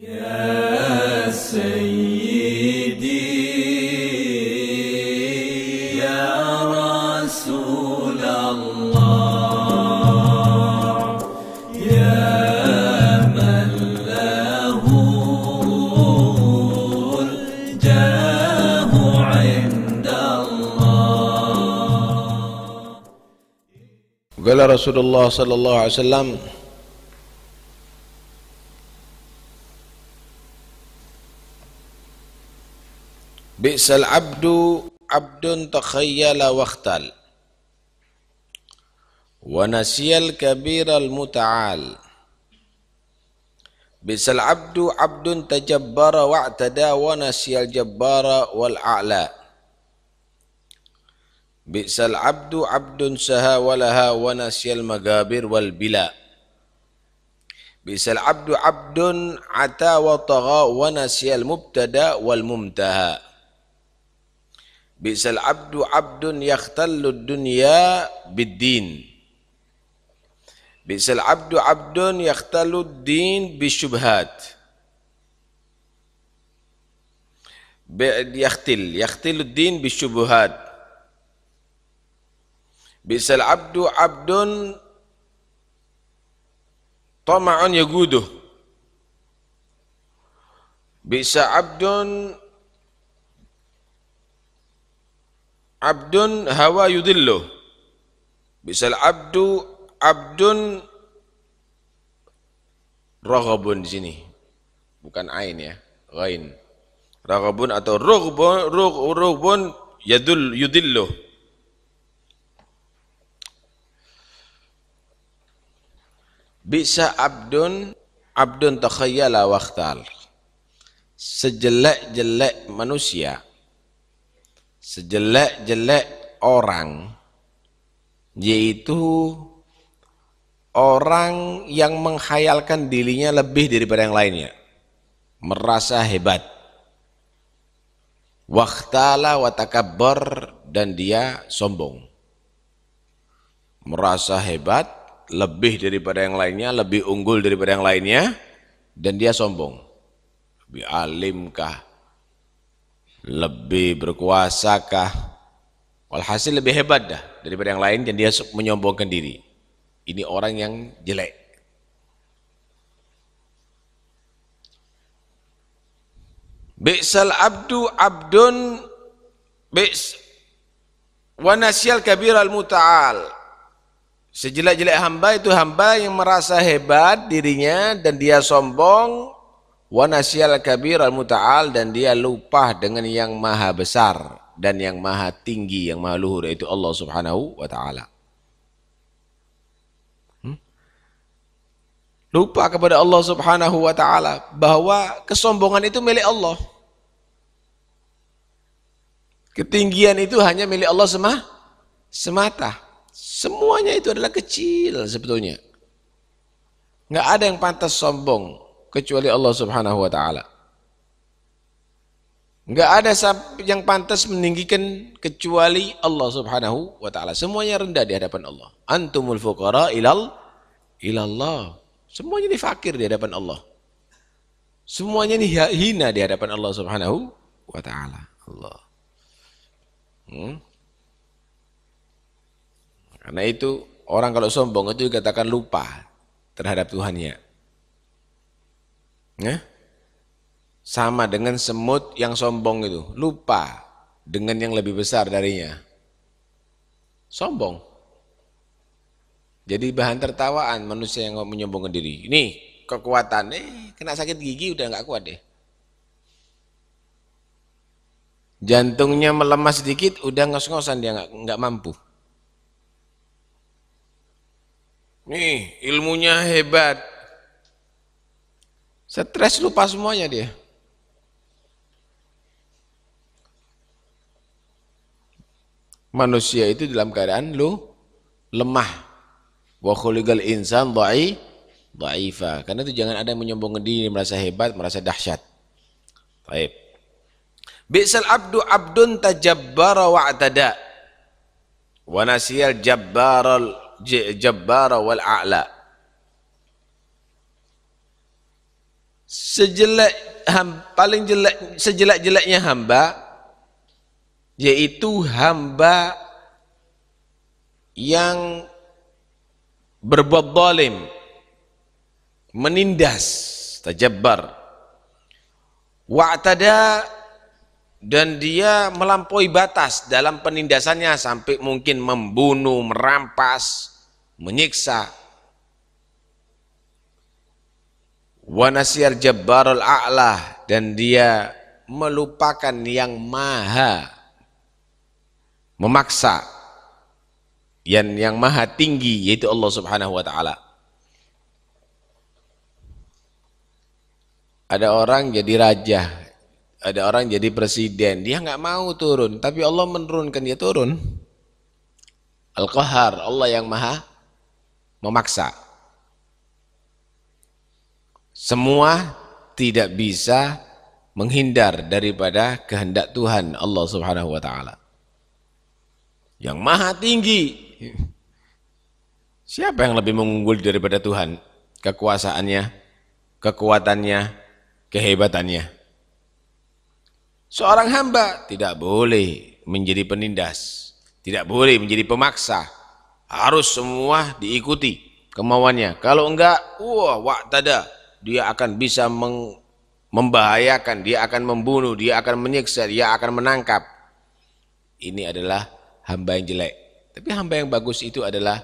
يا سيدي يا رسول الله يا من له الجاه عند الله قال رسول الله صلى الله عليه وسلم بئس العبد عبد تخيل واختل ونسي الكبير المتعال بئس العبد عبد تجبر واعتدى ونسي الجبار والأعلى بئس العبد عبد سها ولها ونسي المقابر والبلا بئس العبد عبد عتى وطغى ونسي المبتدا والمنتهى بئس العبد عبد يختل الدنيا بالدين بئس العبد عبد يختل الدين بالشبهات يختل يختل الدين بالشبهات بئس العبد عبد طمع يجوده بئس عبد abdun hawa yudillu misal abdu abdun raghabun di sini bukan ain ya ghain raghabun atau rughbun rugh rughbun yadul yudillu bisa abdun abdun takhayyala waqtal sejelek-jelek manusia sejelek-jelek orang yaitu orang yang menghayalkan dirinya lebih daripada yang lainnya merasa hebat waktala watakabar dan dia sombong merasa hebat lebih daripada yang lainnya lebih unggul daripada yang lainnya dan dia sombong lebih alimkah lebih berkuasakah walhasil lebih hebat dah daripada yang lain dan dia menyombongkan diri ini orang yang jelek Bi'sal abdu abdun bi's wa nasyal kabir al muta'al sejelek-jelek hamba itu hamba yang merasa hebat dirinya dan dia sombong Wa nasyal kabir al muta'al dan dia lupa dengan yang maha besar dan yang maha tinggi, yang maha luhur yaitu Allah Subhanahu wa taala. Hmm? lupa kepada Allah Subhanahu wa taala bahwa kesombongan itu milik Allah. Ketinggian itu hanya milik Allah semah, semata. Semuanya itu adalah kecil sebetulnya. Enggak ada yang pantas sombong kecuali Allah Subhanahu wa taala. Enggak ada yang pantas meninggikan kecuali Allah Subhanahu wa taala. Semuanya rendah di hadapan Allah. Antumul fuqara ilal ilallah. Semuanya ini fakir di hadapan Allah. Semuanya ini hina di hadapan Allah Subhanahu wa taala. Allah. Hmm. Karena itu orang kalau sombong itu dikatakan lupa terhadap Tuhannya. Ya? Sama dengan semut yang sombong itu, lupa dengan yang lebih besar darinya. Sombong. Jadi bahan tertawaan manusia yang menyombongkan diri. Ini kekuatan, eh kena sakit gigi udah nggak kuat deh. Jantungnya melemah sedikit, udah ngos-ngosan dia nggak mampu. Nih, ilmunya hebat, Stres lupa semuanya dia. Manusia itu dalam keadaan lu lemah. Wa khuliqal insan dha'i dha'ifa. Karena itu jangan ada yang menyombongkan diri, merasa hebat, merasa dahsyat. Baik. Bi'sal abdu abdun tajabbara atada. Wa nasiyal jabbaral jabbara wal a'la. sejelek ham, paling jelek sejelek-jeleknya hamba yaitu hamba yang berbuat zalim menindas tajabbar wa'tada dan dia melampaui batas dalam penindasannya sampai mungkin membunuh, merampas, menyiksa Wanasiar jabbarul a'la dan dia melupakan yang maha memaksa yang yang maha tinggi yaitu Allah Subhanahu wa taala. Ada orang jadi raja, ada orang jadi presiden, dia nggak mau turun, tapi Allah menurunkan dia turun. Al-Qahar, Allah yang maha memaksa. Semua tidak bisa menghindar daripada kehendak Tuhan Allah Subhanahu wa taala. Yang maha tinggi. Siapa yang lebih mengunggul daripada Tuhan? Kekuasaannya, kekuatannya, kehebatannya. Seorang hamba tidak boleh menjadi penindas, tidak boleh menjadi pemaksa. Harus semua diikuti kemauannya. Kalau enggak, wah, wak tada dia akan bisa membahayakan, dia akan membunuh, dia akan menyiksa, dia akan menangkap. Ini adalah hamba yang jelek. Tapi hamba yang bagus itu adalah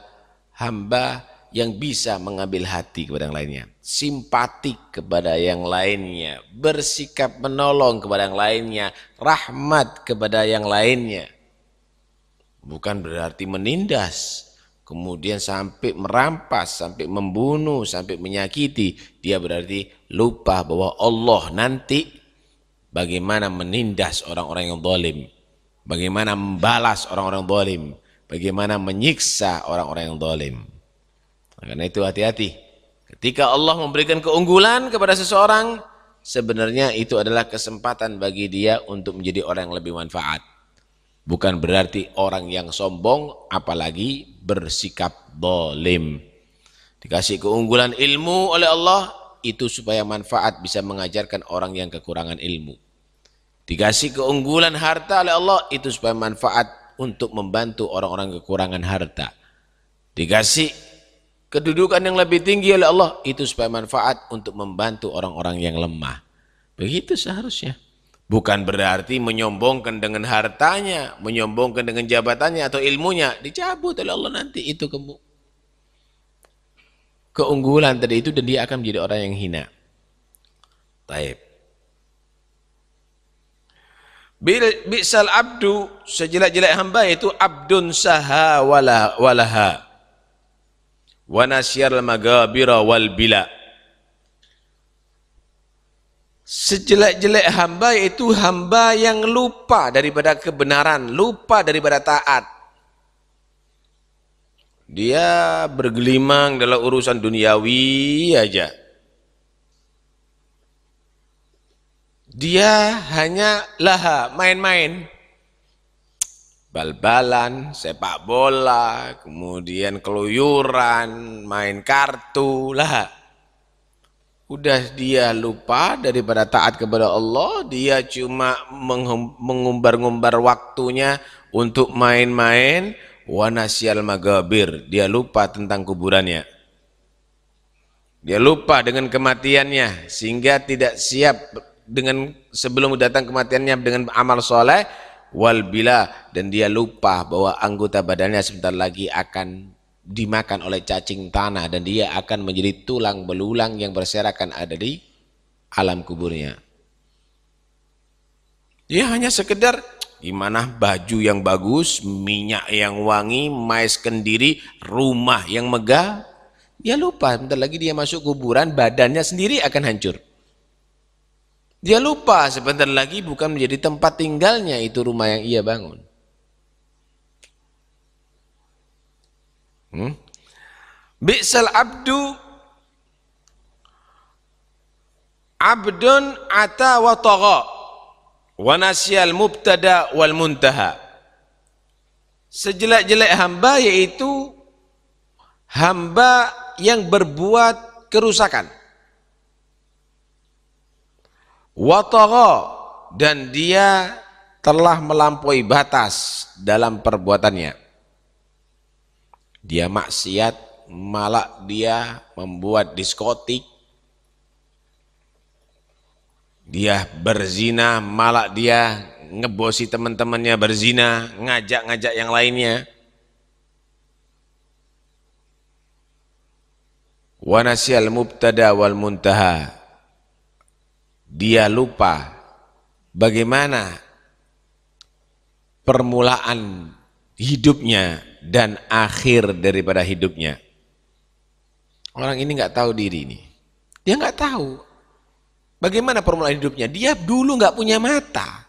hamba yang bisa mengambil hati kepada yang lainnya, simpatik kepada yang lainnya, bersikap menolong kepada yang lainnya, rahmat kepada yang lainnya. Bukan berarti menindas, kemudian sampai merampas, sampai membunuh, sampai menyakiti, dia berarti lupa bahwa Allah nanti bagaimana menindas orang-orang yang dolim, bagaimana membalas orang-orang dolim, bagaimana menyiksa orang-orang yang dolim. Nah, karena itu hati-hati. Ketika Allah memberikan keunggulan kepada seseorang, sebenarnya itu adalah kesempatan bagi dia untuk menjadi orang yang lebih manfaat. Bukan berarti orang yang sombong apalagi bersikap dolim. Dikasih keunggulan ilmu oleh Allah itu supaya manfaat bisa mengajarkan orang yang kekurangan ilmu. Dikasih keunggulan harta oleh Allah itu supaya manfaat untuk membantu orang-orang kekurangan harta. Dikasih kedudukan yang lebih tinggi oleh Allah itu supaya manfaat untuk membantu orang-orang yang lemah. Begitu seharusnya. Bukan berarti menyombongkan dengan hartanya, menyombongkan dengan jabatannya atau ilmunya, dicabut oleh Allah nanti itu ke keunggulan tadi itu dan dia akan menjadi orang yang hina. Taib. Bisa abdu sejelek-jelek hamba itu abdun saha walaha. Wa nasyar al-magabira wal bila Sejelek-jelek hamba itu hamba yang lupa daripada kebenaran, lupa daripada taat. Dia bergelimang dalam urusan duniawi aja. Dia hanya laha, main-main. Bal-balan, sepak bola, kemudian keluyuran, main kartu, laha udah dia lupa daripada taat kepada Allah, dia cuma mengumbar-ngumbar waktunya untuk main-main wanasial magabir. Dia lupa tentang kuburannya. Dia lupa dengan kematiannya sehingga tidak siap dengan sebelum datang kematiannya dengan amal soleh wal bila dan dia lupa bahwa anggota badannya sebentar lagi akan dimakan oleh cacing tanah dan dia akan menjadi tulang belulang yang berserakan ada di alam kuburnya. Dia hanya sekedar gimana baju yang bagus, minyak yang wangi, mais kendiri, rumah yang megah. Dia lupa, bentar lagi dia masuk kuburan, badannya sendiri akan hancur. Dia lupa sebentar lagi bukan menjadi tempat tinggalnya itu rumah yang ia bangun. Hmm? Bi'sal abdu abdun ata wa tagha wa nasiyal mubtada wal muntaha. Sejelek-jelek hamba yaitu hamba yang berbuat kerusakan. tagha dan dia telah melampaui batas dalam perbuatannya dia maksiat, malah dia membuat diskotik, dia berzina, malah dia ngebosi teman-temannya berzina, ngajak-ngajak yang lainnya. Wanasyal mubtada wal muntaha. Dia lupa bagaimana permulaan hidupnya dan akhir daripada hidupnya. Orang ini nggak tahu diri ini. Dia nggak tahu bagaimana permulaan hidupnya. Dia dulu nggak punya mata.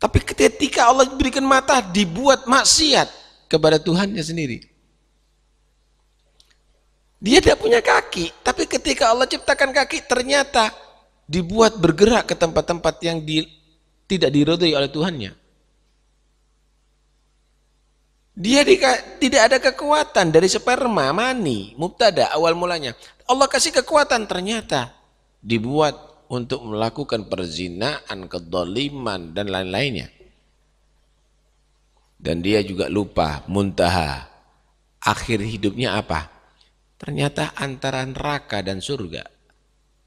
Tapi ketika Allah berikan mata, dibuat maksiat kepada Tuhannya sendiri. Dia tidak punya kaki, tapi ketika Allah ciptakan kaki, ternyata dibuat bergerak ke tempat-tempat yang di, tidak dirodai oleh Tuhannya. Dia di, tidak ada kekuatan dari sperma, mani, mubtada awal mulanya. Allah kasih kekuatan ternyata dibuat untuk melakukan perzinaan, kedoliman, dan lain-lainnya. Dan dia juga lupa, muntaha. Akhir hidupnya apa? Ternyata antara neraka dan surga.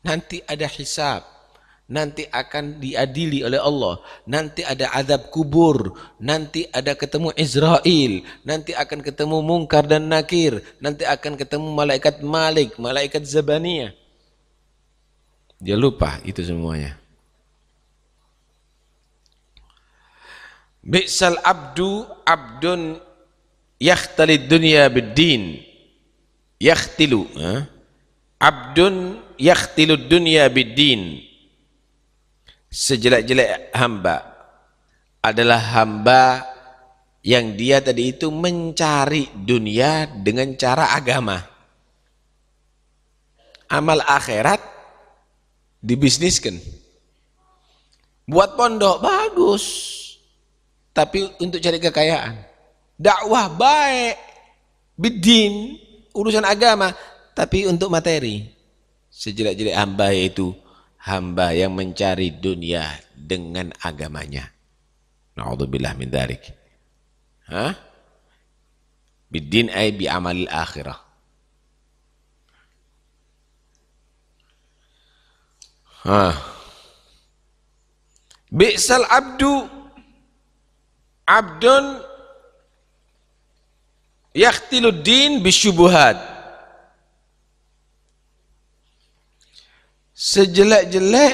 Nanti ada hisab nanti akan diadili oleh Allah, nanti ada azab kubur, nanti ada ketemu Israel, nanti akan ketemu mungkar dan nakir, nanti akan ketemu malaikat Malik, malaikat Zabaniyah. Dia lupa itu semuanya. Bi'sal abdu abdun yakhtalid dunya bid-din. Yakhtilu. Abdun yakhtilud dunya bid-din sejelek-jelek hamba adalah hamba yang dia tadi itu mencari dunia dengan cara agama. Amal akhirat dibisniskan. Buat pondok bagus. Tapi untuk cari kekayaan. Dakwah baik. Bidin. Urusan agama. Tapi untuk materi. Sejelek-jelek hamba yaitu hamba yang mencari dunia dengan agamanya. Na'udzubillah min dharik. Hah? Bidin ay bi amalil akhirah. Hah. Bi'sal abdu abdun yaktiluddin bisyubuhat. sejelek-jelek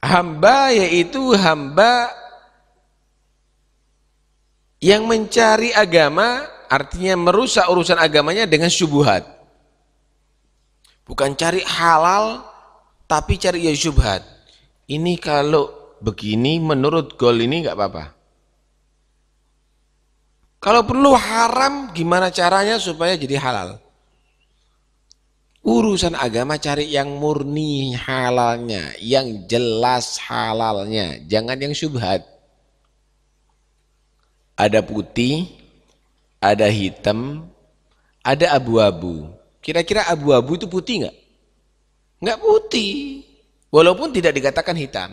hamba yaitu hamba yang mencari agama artinya merusak urusan agamanya dengan syubhat bukan cari halal tapi cari ya syubhat ini kalau begini menurut gol ini nggak apa-apa kalau perlu haram gimana caranya supaya jadi halal Urusan agama cari yang murni halalnya, yang jelas halalnya, jangan yang syubhat. Ada putih, ada hitam, ada abu-abu. Kira-kira abu-abu itu putih nggak? Nggak putih, walaupun tidak dikatakan hitam.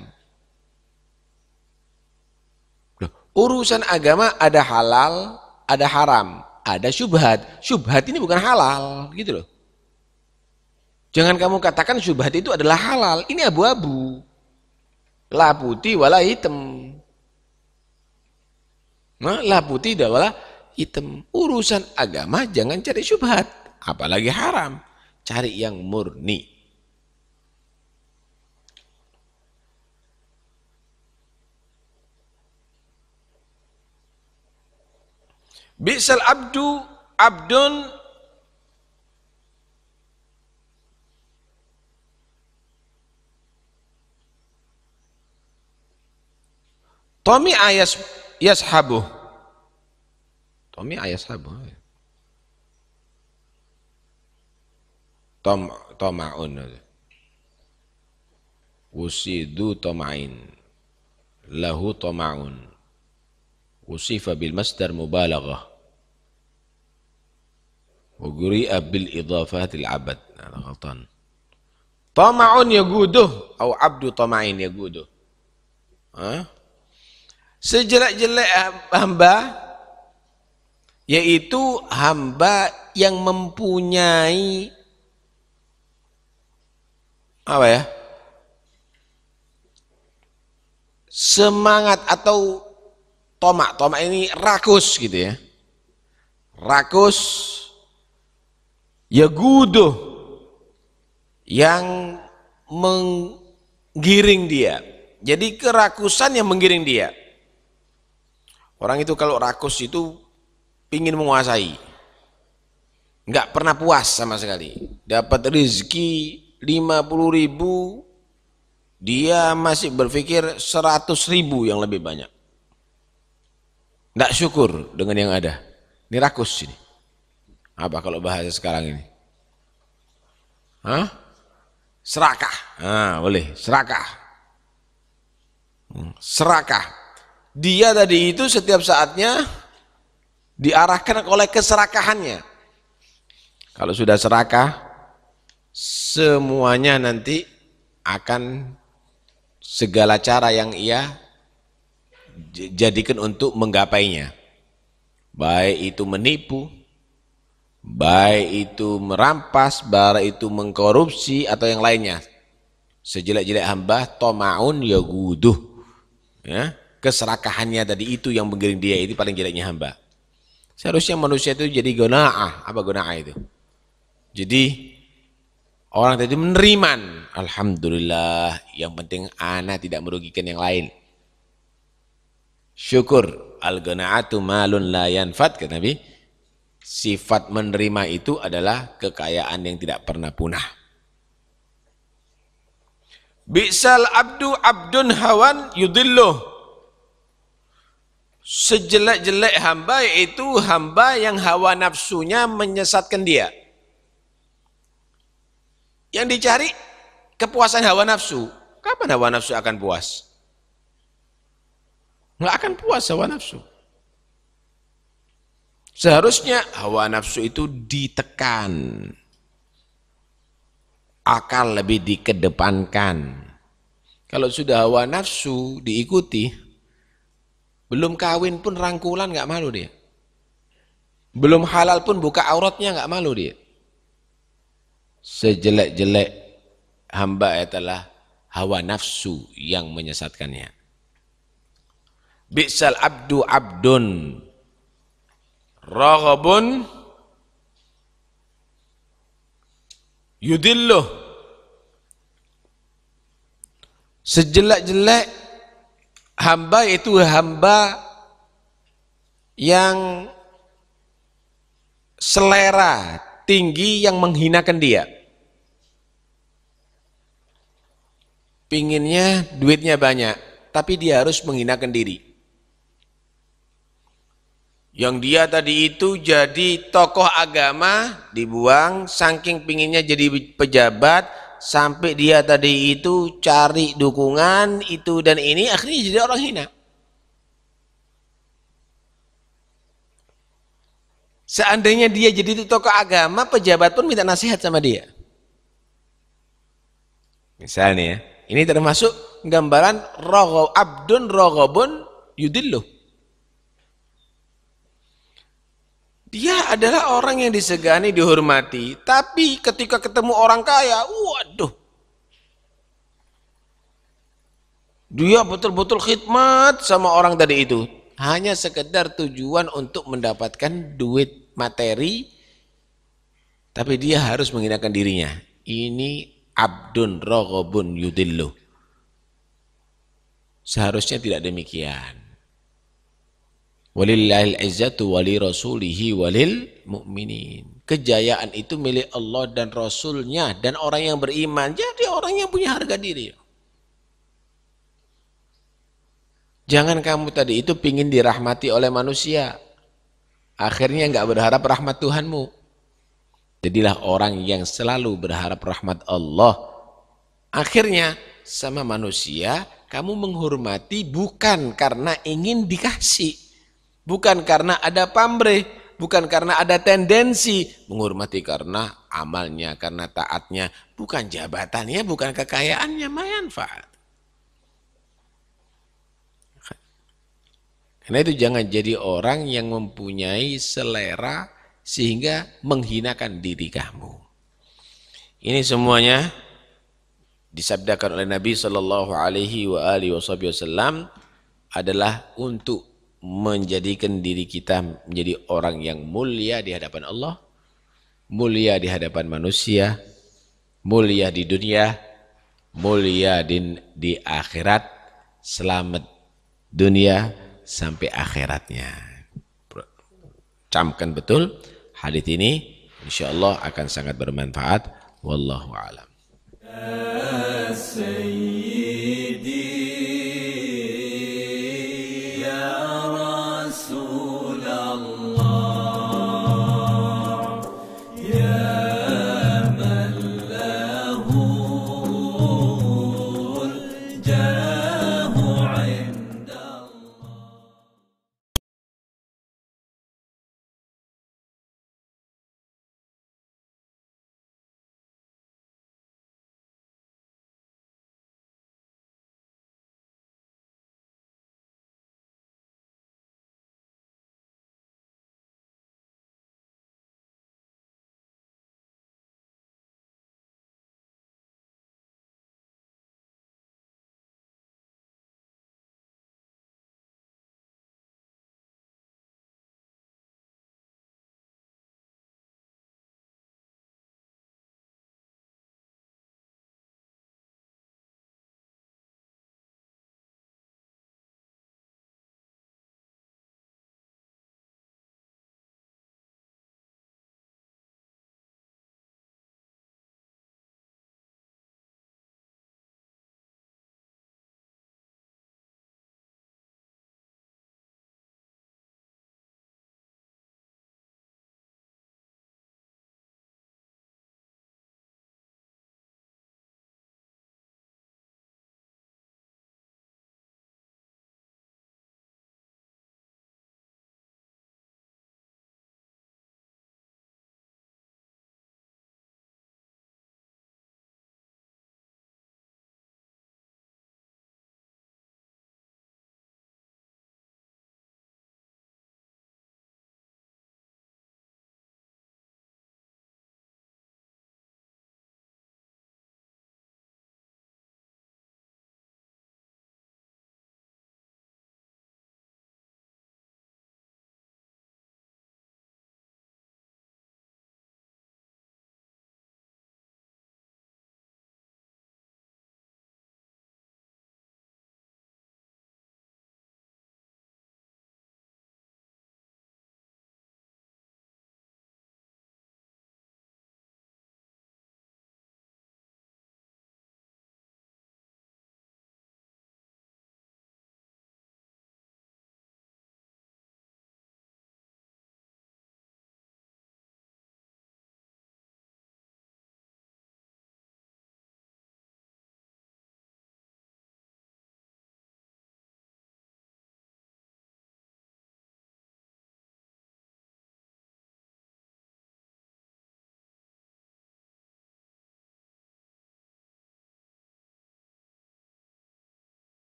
urusan agama ada halal, ada haram, ada syubhat. Syubhat ini bukan halal, gitu loh. Jangan kamu katakan syubhat itu adalah halal. Ini abu-abu. La putih wala hitam. Nah, la putih dan wala hitam. Urusan agama jangan cari syubhat. Apalagi haram. Cari yang murni. Bisal abdu abdun طمع يسحبه طمع يسحبه آه. طمع طمع وصي ذو طمع له طمع وصف بالمصدر مبالغه وجرئ بالإضافات العبد هذا غلطان طمع يجوده أو عبد طمع يجوده ها أه؟ Sejelek-jelek hamba yaitu hamba yang mempunyai apa ya? semangat atau tomak. Tomak ini rakus gitu ya. Rakus ya guduh yang menggiring dia. Jadi kerakusan yang menggiring dia. Orang itu kalau rakus itu pingin menguasai. Nggak pernah puas sama sekali. Dapat rezeki 50 ribu, dia masih berpikir 100 ribu yang lebih banyak. Nggak syukur dengan yang ada. Ini rakus ini. Apa kalau bahasa sekarang ini? Hah? Serakah. Ah, boleh. Serakah. Hmm, serakah dia tadi itu setiap saatnya diarahkan oleh keserakahannya. Kalau sudah serakah, semuanya nanti akan segala cara yang ia jadikan untuk menggapainya. Baik itu menipu, baik itu merampas, baik itu mengkorupsi atau yang lainnya. Sejelek-jelek hamba tomaun ya guduh. Ya keserakahannya tadi itu yang menggiring dia itu paling jeleknya hamba seharusnya manusia itu jadi gonaah apa gonaah itu jadi orang tadi menerima. Alhamdulillah yang penting anak tidak merugikan yang lain syukur al-gonaatu malun la yanfad, kata Nabi sifat menerima itu adalah kekayaan yang tidak pernah punah Bi'sal abdu abdun hawan yudilluh Sejelek-jelek hamba itu hamba yang hawa nafsunya menyesatkan dia. Yang dicari kepuasan hawa nafsu. Kapan hawa nafsu akan puas? Nggak akan puas hawa nafsu. Seharusnya hawa nafsu itu ditekan. Akal lebih dikedepankan. Kalau sudah hawa nafsu diikuti, belum kawin pun rangkulan nggak malu dia. Belum halal pun buka auratnya nggak malu dia. Sejelek-jelek hamba adalah hawa nafsu yang menyesatkannya. Bi'sal abdu abdun raghabun yudilluh sejelek-jelek hamba itu hamba yang selera tinggi yang menghinakan dia. Pinginnya duitnya banyak, tapi dia harus menghinakan diri. Yang dia tadi itu jadi tokoh agama dibuang, saking pinginnya jadi pejabat, sampai dia tadi itu cari dukungan itu dan ini akhirnya jadi orang hina. Seandainya dia jadi tokoh agama, pejabat pun minta nasihat sama dia. Misalnya ini termasuk gambaran rogo abdun rogobun yudiluh. Dia adalah orang yang disegani, dihormati. Tapi ketika ketemu orang kaya, waduh. Dia betul-betul khidmat sama orang tadi itu. Hanya sekedar tujuan untuk mendapatkan duit materi. Tapi dia harus menghinakan dirinya. Ini abdun rogobun yudillu. Seharusnya tidak demikian. Walillahil izzatu wali rasulihi walil mu'minin. Kejayaan itu milik Allah dan Rasulnya dan orang yang beriman. Jadi orang yang punya harga diri. Jangan kamu tadi itu pingin dirahmati oleh manusia. Akhirnya nggak berharap rahmat Tuhanmu. Jadilah orang yang selalu berharap rahmat Allah. Akhirnya sama manusia kamu menghormati bukan karena ingin dikasih Bukan karena ada pamrih, bukan karena ada tendensi. Menghormati karena amalnya, karena taatnya. Bukan jabatannya, bukan kekayaannya, manfaat. Karena itu jangan jadi orang yang mempunyai selera sehingga menghinakan diri kamu. Ini semuanya disabdakan oleh Nabi Shallallahu Alaihi Wasallam adalah untuk menjadikan diri kita menjadi orang yang mulia di hadapan Allah, mulia di hadapan manusia, mulia di dunia, mulia di, di akhirat, selamat dunia sampai akhiratnya. Camkan betul hadis ini, insya Allah akan sangat bermanfaat. Wallahu a'lam. Ya